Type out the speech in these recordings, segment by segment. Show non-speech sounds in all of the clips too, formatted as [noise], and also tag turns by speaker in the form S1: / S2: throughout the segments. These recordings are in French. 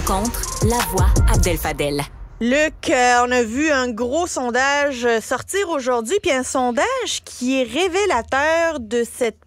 S1: rencontre, la voix Abdel Fadel. Luc, euh, on a vu un gros sondage euh, sortir aujourd'hui, puis un sondage qui est révélateur de cette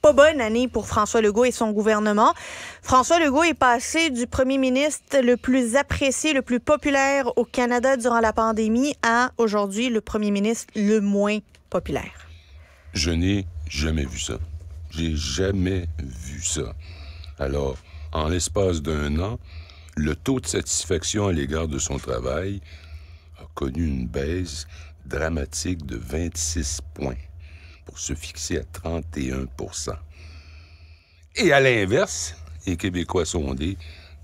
S1: pas bonne année pour François Legault et son gouvernement. François Legault est passé du premier ministre le plus apprécié, le plus populaire au Canada durant la pandémie à aujourd'hui le premier ministre le moins populaire.
S2: Je n'ai jamais vu ça. J'ai jamais vu ça. Alors, en l'espace d'un an, le taux de satisfaction à l'égard de son travail a connu une baisse dramatique de 26 points pour se fixer à 31 Et à l'inverse, les Québécois sondés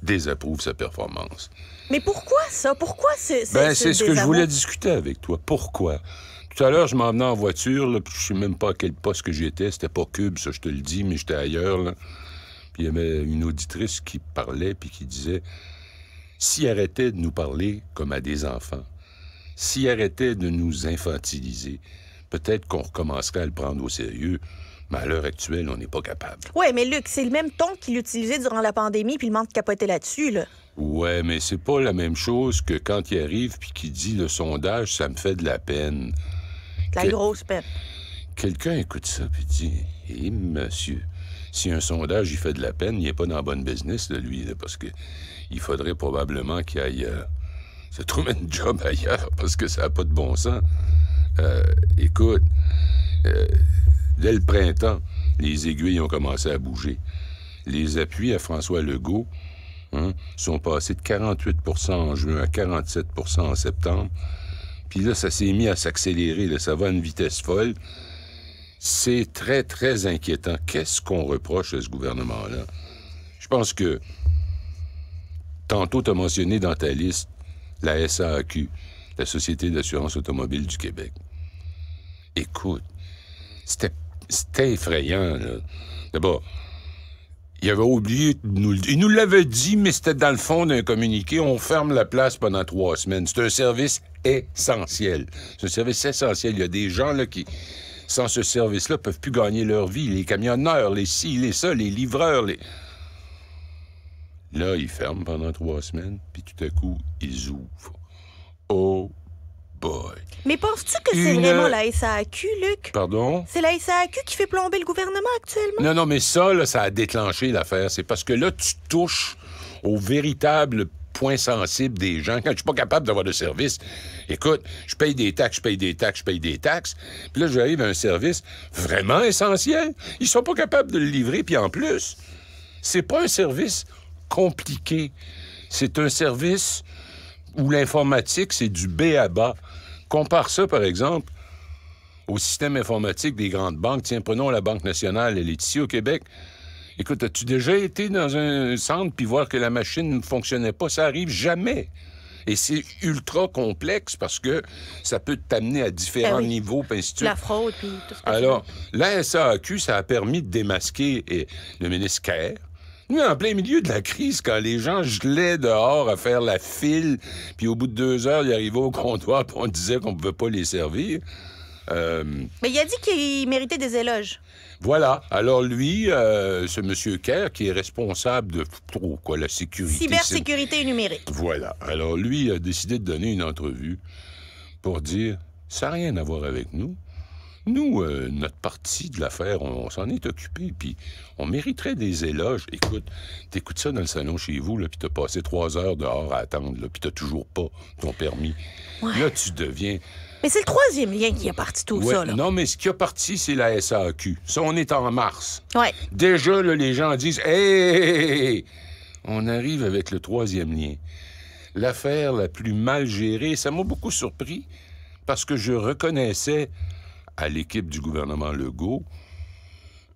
S2: désapprouvent sa performance.
S1: Mais pourquoi ça? Pourquoi c'est ben, C'est ce, que je voulais
S2: discuter avec toi. Pourquoi? Tout à l'heure, je m'en en voiture, puis je sais même pas à quel poste que j'étais. C'était pas Cube, ça, je te le dis, mais j'étais ailleurs il y avait une auditrice qui parlait, puis qui disait, S'il arrêtait de nous parler comme à des enfants, s'il arrêtait de nous infantiliser, peut-être qu'on recommencerait à le prendre au sérieux. Mais à l'heure actuelle, on n'est pas capable.
S1: Oui, mais Luc, c'est le même ton qu'il utilisait durant la pandémie, puis il manque de capoter là-dessus, là.
S2: Ouais, mais c'est pas la même chose que quand il arrive puis qu'il dit le sondage, ça me fait de la peine.
S1: la grosse peine.
S2: Quelqu'un écoute ça puis dit, hé, eh, monsieur, si un sondage, il fait de la peine, il est pas dans le bonne business, de lui, parce que il faudrait probablement qu'il aille euh, se trouver une job [laughs] ailleurs, parce que ça n'a pas de bon sens. Euh, écoute, euh, dès le printemps, les aiguilles ont commencé à bouger. Les appuis à François Legault hein, sont passés de 48 en juin à 47 en septembre. Puis là, ça s'est mis à s'accélérer. Ça va à une vitesse folle. C'est très, très inquiétant. Qu'est-ce qu'on reproche à ce gouvernement-là? Je pense que tantôt, t'as mentionné dans ta liste la SAAQ, la Société d'assurance automobile du Québec. Écoute, c'était, c'était effrayant. D'abord, il avait oublié de nous le Il nous l'avait dit, mais c'était dans le fond d'un communiqué. On ferme la place pendant trois semaines. C'est un service essentiel. C'est un service essentiel. Il y a des gens là, qui sans ce service-là, peuvent plus gagner leur vie. Les camionneurs, les ci, les ça, les livreurs, les... Là, ils ferment pendant trois semaines, puis tout à coup, ils ouvrent. Oh boy!
S1: Mais penses-tu que c'est vraiment la SAQ, Luc? Pardon? C'est la SAQ qui fait plomber le gouvernement
S2: actuellement? Non, non, mais ça, là, ça a déclenché l'affaire. C'est parce que là, tu touches au véritable point sensible des gens. Quand je suis pas capable d'avoir de service, écoute, je paye des taxes, je paye des taxes, je paye des taxes. Puis là, j'arrive à un service vraiment essentiel. Ils sont pas capables de le livrer. Puis en plus, c'est pas un service compliqué. C'est un service où l'informatique, c'est du B à bas. Compare ça, par exemple, au système informatique des grandes banques. Tiens, prenons la Banque nationale, elle est ici au Québec. Écoute, as-tu déjà été dans un centre puis voir que la machine ne fonctionnait pas? Ça arrive jamais. Et c'est ultra complexe parce que ça peut t'amener à différents ben niveaux, La
S1: fraude, puis tout ce
S2: Alors, la SAQ, ça a permis de démasquer le ministre Kerr, nous, en plein milieu de la crise, quand les gens gelaient dehors à faire la file, puis au bout de deux heures, ils arrivaient au comptoir, puis on disait qu'on ne pouvait pas les servir. Euh,
S1: Mais il a dit qu'il méritait des éloges.
S2: Voilà. Alors lui, euh, ce monsieur Kerr, qui est responsable de trop quoi, la sécurité. Cybersécurité numérique. Voilà. Alors lui a décidé de donner une entrevue pour dire ça n'a rien à voir avec nous. Nous, euh, notre partie de l'affaire, on, s'en est occupé, puis on mériterait des éloges. Écoute, t'écoutes ça dans le salon chez vous, puis t'as passé trois heures dehors à attendre, puis t'as toujours pas ton permis. Là, tu deviens
S1: mais c'est le troisième lien qui a parti tout ça.
S2: Non, mais ce qui a parti, c'est la SAQ. Ça, on est en mars. Déjà, les gens disent Hey, on arrive avec le troisième lien. L'affaire la plus mal gérée, ça m'a beaucoup surpris parce que je reconnaissais à l'équipe du gouvernement Legault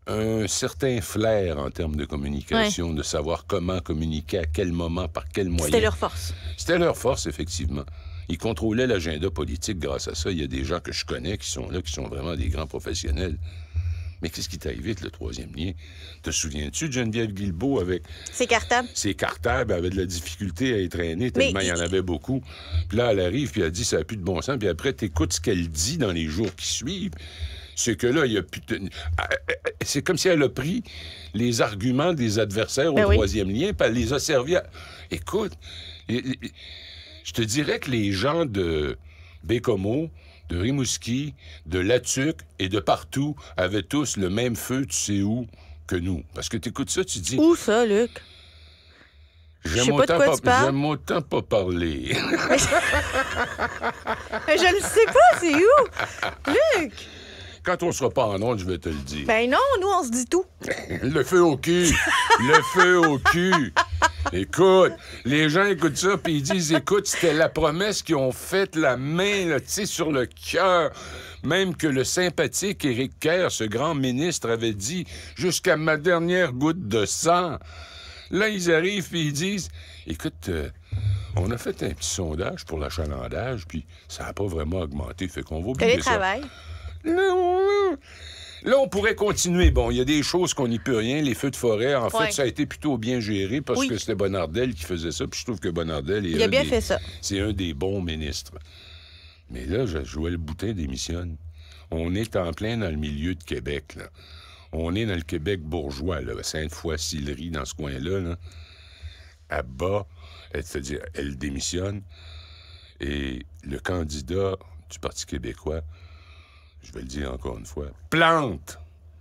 S2: un certain flair en termes de communication, de savoir comment communiquer, à quel moment, par quel moyen. C'était leur force. C'était leur force, effectivement. Il contrôlait l'agenda politique grâce à ça. Il y a des gens que je connais qui sont là, qui sont vraiment des grands professionnels. Mais qu'est-ce qui t'a évité le troisième lien? Te souviens-tu de Geneviève Guilbeault avec... Ses cartables. Ses cartables avait de la difficulté à être traînée, tellement il y en avait beaucoup. Puis là, elle arrive, puis elle dit, ça n'a plus de bon sens. Puis après, écoutes ce qu'elle dit dans les jours qui suivent. C'est que là, il y a plus ah, ah, ah, C'est comme si elle a pris les arguments des adversaires ben au troisième lien, puis elle les a servis à... Écoute... Je te dirais que les gens de Bécomo, de Rimouski, de Latuc et de partout avaient tous le même feu, tu sais où, que nous. Parce que tu écoutes ça, tu dis. Où ça, Luc?
S1: Je autant, pas,
S2: pas parler. [laughs] je
S1: ne sais pas, c'est
S2: où? Luc! Quand on sera pas en honte, je vais te le dire.
S1: Ben non, nous, on se
S2: dit tout. [laughs] le feu au cul. le feu au cul. Écoute, les gens écoutent ça puis ils disent écoute, c'était la promesse qu'ils ont faite, la main, là, tu sais, sur le cœur. Même que le sympathique Éric Kerr, ce grand ministre, avait dit jusqu'à ma dernière goutte de sang. Là, ils arrivent puis ils disent écoute, euh, on a fait un petit sondage pour l'achalandage, puis ça a pas vraiment augmenté. Fait qu'on va oublier travail Là, on pourrait continuer. Bon, il y a des choses qu'on n'y peut rien. Les feux de forêt, en fait, ça a été plutôt bien géré parce que c'était Bonardel qui faisait ça. Puis je trouve que Bonardel est il a bien fait ça. C'est un des bons ministres. Mais là, le Boutin démissionne. On est en plein dans le milieu de Québec, là. On est dans le Québec bourgeois, là, Sainte-Foy, Sillery, dans ce coin-là, là. À bas, c'est-à-dire, elle démissionne. Et le candidat du Parti québécois, je vais le dire encore une fois, plante.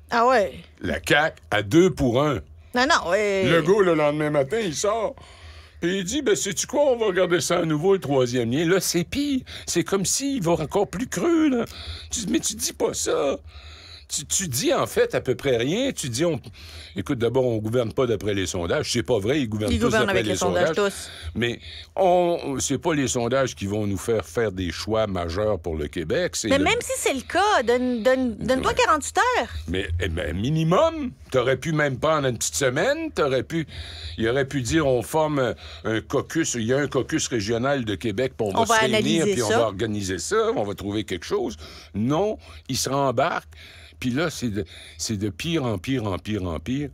S2: Ah ouais? La cac à deux pour un.
S1: Non, non, oui. Le
S2: gars, le lendemain matin, il sort. Et il dit, ben, sais-tu quoi, on va regarder ça à nouveau, le troisième lien. Là, c'est pire. C'est comme s'il va encore plus creux, là. Tu, mais tu dis pas ça. Tu, dis en fait à peu près rien. Tu dis, on... écoute, d'abord, on ne gouverne pas d'après les sondages. C'est pas vrai, ils gouvernent ils gouvernent avec les, sondages. Tous. Mais on, c'est pas les sondages qui vont nous faire faire des choix majeurs pour le Québec. Mais même si
S1: c'est le cas, donne, donne, toi 48 heures.
S2: Mais eh Tu ben, minimum, pu même pas en une petite semaine, t'aurais pu, il aurait pu dire, on forme un caucus, il y a un caucus régional de Québec, pour on, va, se réunir, puis on va organiser ça, on va trouver quelque chose. Non, Ils se rembarquent. Puis là, c'est de, de pire en pire, en pire, en pire.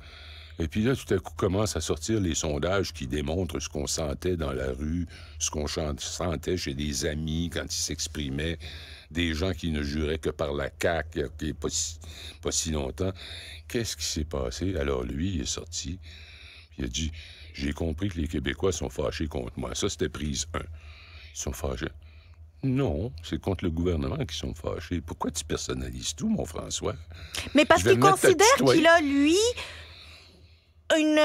S2: Et puis là, tout à coup, commencent à sortir les sondages qui démontrent ce qu'on sentait dans la rue, ce qu'on sentait chez des amis quand ils s'exprimaient, des gens qui ne juraient que par la CAQ, euh, pas si, pas si longtemps. Qu'est-ce qui s'est passé? Alors lui, il est sorti, il a dit, j'ai compris que les Québécois sont fâchés contre moi. Ça, c'était prise 1. Ils sont fâchés. Non, c'est contre le gouvernement qui sont fâchés. Pourquoi tu personnalises tout, mon François?
S1: Mais parce qu'il considère qu'il a, lui, une,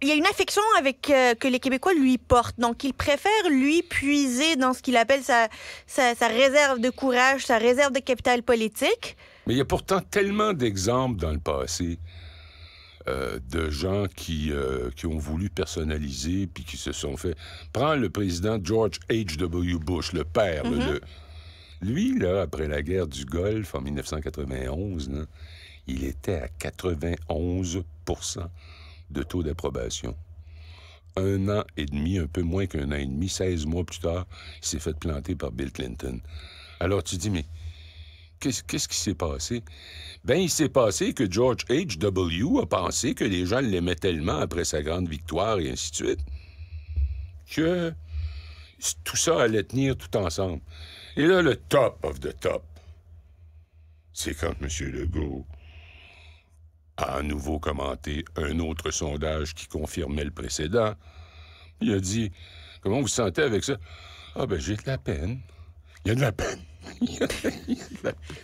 S1: il y a une affection avec euh, que les Québécois lui portent. Donc, il préfère lui puiser dans ce qu'il appelle sa, réserve de courage, sa réserve de capital politique.
S2: Mais il y a pourtant tellement d'exemples dans le passé euh, de gens qui, euh, qui ont voulu personnaliser puis qui se sont fait. Prends le président George H.W. Bush, le père. de... Mhm. Lui, là, après la guerre du Golfe en 1991, il était à 91 de taux d'approbation. Un an et demi, un peu moins qu'un an et demi, 16 mois plus tard, il s'est fait planter par Bill Clinton. Alors tu dis, mais Qu'est-ce qui s'est passé? Ben, il s'est passé que George H.W. a pensé que les gens l'aimaient tellement après sa grande victoire et ainsi de suite que tout ça allait tenir tout ensemble. Et là, le top of the top, c'est quand M. Legault a à nouveau commenté un autre sondage qui confirmait le précédent. Il a dit Comment vous sentez avec ça Ah, ben, j'ai de la peine. Il y a de la peine. [laughs]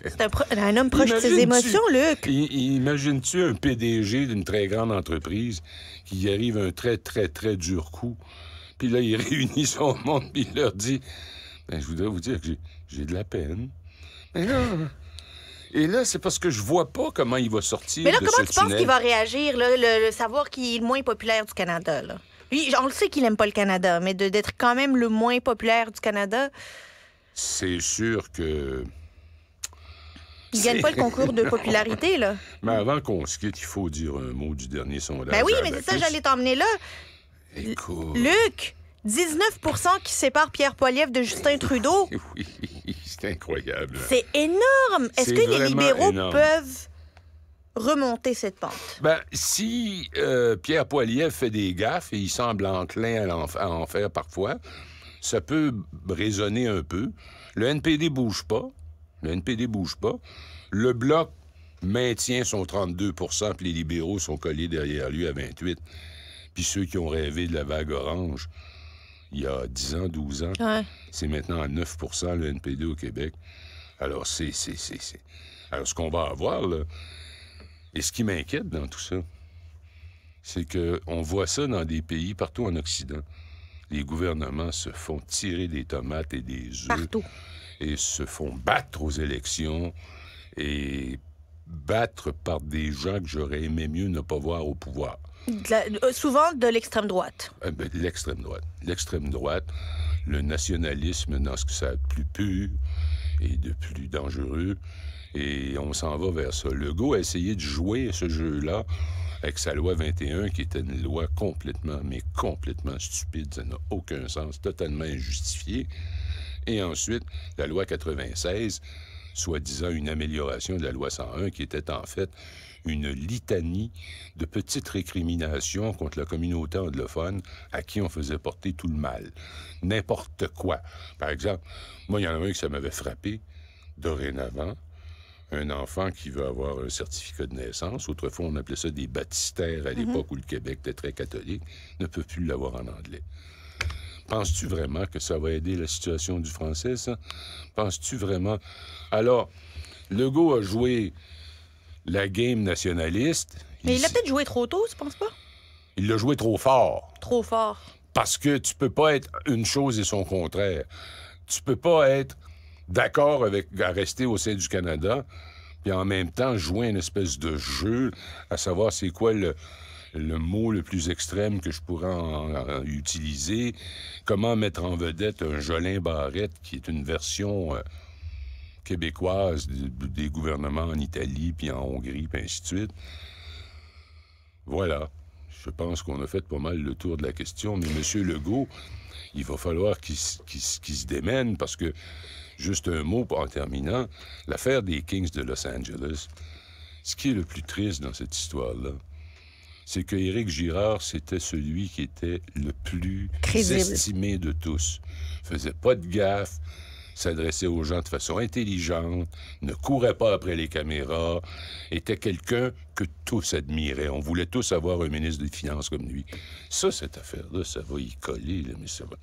S2: C'est un, homme proche de ses émotions, Luc. Imagines-tu un PDG d'une très grande entreprise qui arrive un très, très, très dur coup, puis là, il [laughs] réunit son monde, puis il leur dit ben, Je voudrais vous dire que j'ai de la peine. là, et là, c'est parce que je vois pas comment il va sortir. Mais là, comment tu penses qu'il va
S1: réagir, là, le, savoir qu'il est le moins populaire du Canada? Là? on le sait qu'il aime pas le Canada, mais d'être quand même le moins populaire du Canada
S2: c'est sûr que. Il gagne pas le concours de popularité, là. [laughs] Mais avant qu'on se quitte, il faut dire un mot du dernier sondage. Ben oui, mais c'est ça, j'allais
S1: t'emmener là. Écoute. Luc, 19 qui sépare Pierre Poilievre de Justin [laughs] Trudeau.
S2: oui, c'est incroyable.
S1: C'est énorme. Est-ce que les libéraux peuvent remonter cette
S2: pente? Ben, si euh, Pierre Poilievre fait des gaffes, et il semble enclin à en faire parfois, ça peut résonner un peu. Le NPD bouge pas. Le NPD bouge pas. Le Bloc maintient son 32 puis les libéraux sont collés derrière lui à 28 Puis ceux qui ont rêvé de la vague orange, il y a 10 ans, 12 ans, c'est maintenant à 9 le NPD au Québec. Alors, c'est... Alors, ce qu'on va avoir, là, et ce qui m'inquiète dans tout ça, c'est qu'on voit ça dans des pays partout en Occident les gouvernements se font tirer des tomates et des oeufs Et se font battre aux élections et battre par des gens que j'aurais aimé mieux ne pas voir au pouvoir.
S1: Euh, souvent de l'extrême droite.
S2: Euh, ben, l'extrême droite. L'extrême droite, le nationalisme dans ce que ça a de plus pur et de plus dangereux. Et on s'en va vers ça. Legault a essayé de jouer ce jeu-là avec sa loi 21, qui était une loi complètement, mais complètement stupide, ça n'a aucun sens, totalement injustifiée. Et ensuite, la loi 96, soi-disant une amélioration de la loi 101, qui était en fait une litanie de petites récriminations contre la communauté anglophone à qui on faisait porter tout le mal. N'importe quoi. Par exemple, moi, il y en a un que ça m'avait frappé. Dorénavant, un enfant qui veut avoir un certificat de naissance, autrefois on appelait ça des baptistères à mhm. l'époque où le Québec était très catholique, ne peut plus l'avoir en anglais. Penses-tu vraiment que ça va aider la situation du français, ça? Penses-tu vraiment? Alors, Legault a joué la game nationaliste.
S1: Mais il l'a peut-être joué trop tôt, tu penses pas?
S2: Il l'a joué trop fort.
S1: Trop fort.
S2: Parce que tu peux pas être une chose et son contraire. Tu peux pas être d'accord avec à rester au sein du Canada, puis en même temps jouer une espèce de jeu à savoir c'est quoi le, mot le plus extrême que je pourrais utiliser, comment mettre en vedette un Jolin Barrette qui est une version euh, québécoise des, gouvernements en Italie, puis en Hongrie, puis ainsi de suite. Voilà. Je pense qu'on a fait pas mal le tour de la question, mais M. Legault, il va falloir qu'il se démène parce que Juste un mot en terminant, l'affaire des Kings de Los Angeles. Ce qui est le plus triste dans cette histoire-là, c'est que eric Girard, c'était celui qui était le plus estimé de tous. Faisait pas de gaffe, s'adressait aux gens de façon intelligente, ne courait pas après les caméras, était quelqu'un que tous admiraient. On voulait tous avoir un ministre des Finances comme lui. Ça, cette affaire-là, ça va y coller, mais ça va...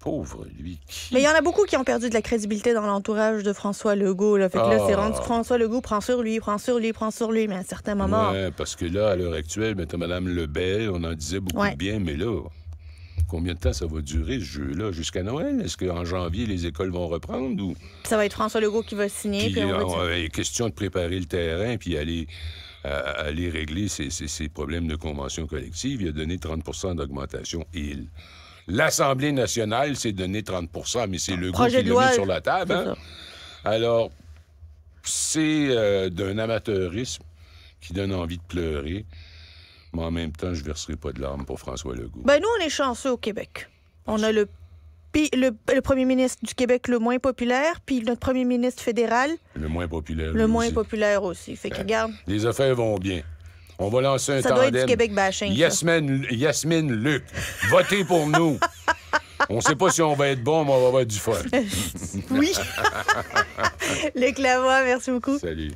S2: Pauvre, lui.
S1: Mais il y en a beaucoup qui ont perdu de la crédibilité dans l'entourage de François Legault. Là. Fait c'est ah. François Legault, prend sur lui, prend sur lui, prend sur lui, mais à un certain moment.
S2: Ouais, parce que là, à l'heure actuelle, Mme Lebel, on en disait beaucoup de bien, mais là, combien de temps ça va durer, ce jeu-là? Jusqu'à Noël? Est-ce qu'en janvier, les écoles vont reprendre? ou... Ça va être François Legault qui
S1: va signer. Puis, euh,
S2: question de préparer le terrain, puis aller régler ces problèmes de convention collective. Il a donné 30 d'augmentation. Il. L'Assemblée nationale s'est donné 30 mais c'est ah. le qui l'a mis sur la table. Hein. Alors, c'est euh, d'un amateurisme qui donne envie de pleurer. Mais en même temps, je verserai pas de larmes pour François Legault.
S1: Ben nous, on est chanceux au Québec. On a le, le, premier ministre du Québec le moins populaire, puis notre premier ministre fédéral.
S2: Le moins populaire. Le moins
S1: populaire aussi. Fait euh,
S2: Les affaires vont bien. On va lancer un Ça tandem. doit être du Québec bashing. Yasmine, Yasmine Luc, votez pour nous. [laughs] On ne sait pas si on va être bon, mais on va avoir du fun. oui. [laughs]
S1: Luc Lavoie, merci beaucoup.
S2: Salut.